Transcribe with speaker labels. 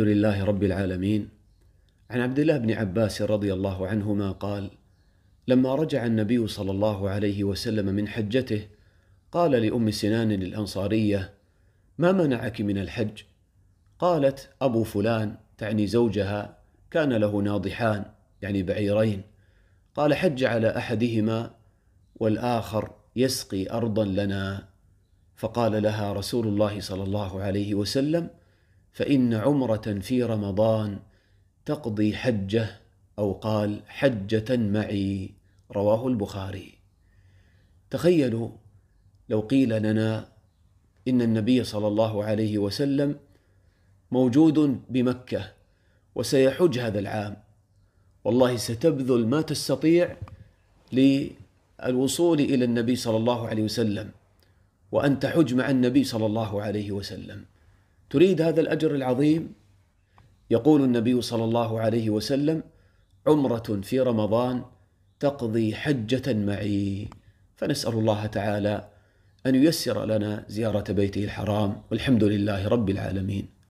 Speaker 1: الحمد لله رب العالمين عن عبد الله بن عباس رضي الله عنهما قال لما رجع النبي صلى الله عليه وسلم من حجته قال لام سنان الانصاريه ما منعك من الحج قالت ابو فلان تعني زوجها كان له ناضحان يعني بعيرين قال حج على احدهما والاخر يسقي ارضا لنا فقال لها رسول الله صلى الله عليه وسلم فان عمره في رمضان تقضي حجه او قال حجه معي رواه البخاري تخيلوا لو قيل لنا ان النبي صلى الله عليه وسلم موجود بمكه وسيحج هذا العام والله ستبذل ما تستطيع للوصول الى النبي صلى الله عليه وسلم وان تحج مع النبي صلى الله عليه وسلم تريد هذا الاجر العظيم يقول النبي صلى الله عليه وسلم عمره في رمضان تقضي حجه معي فنسال الله تعالى ان ييسر لنا زياره بيته الحرام والحمد لله رب العالمين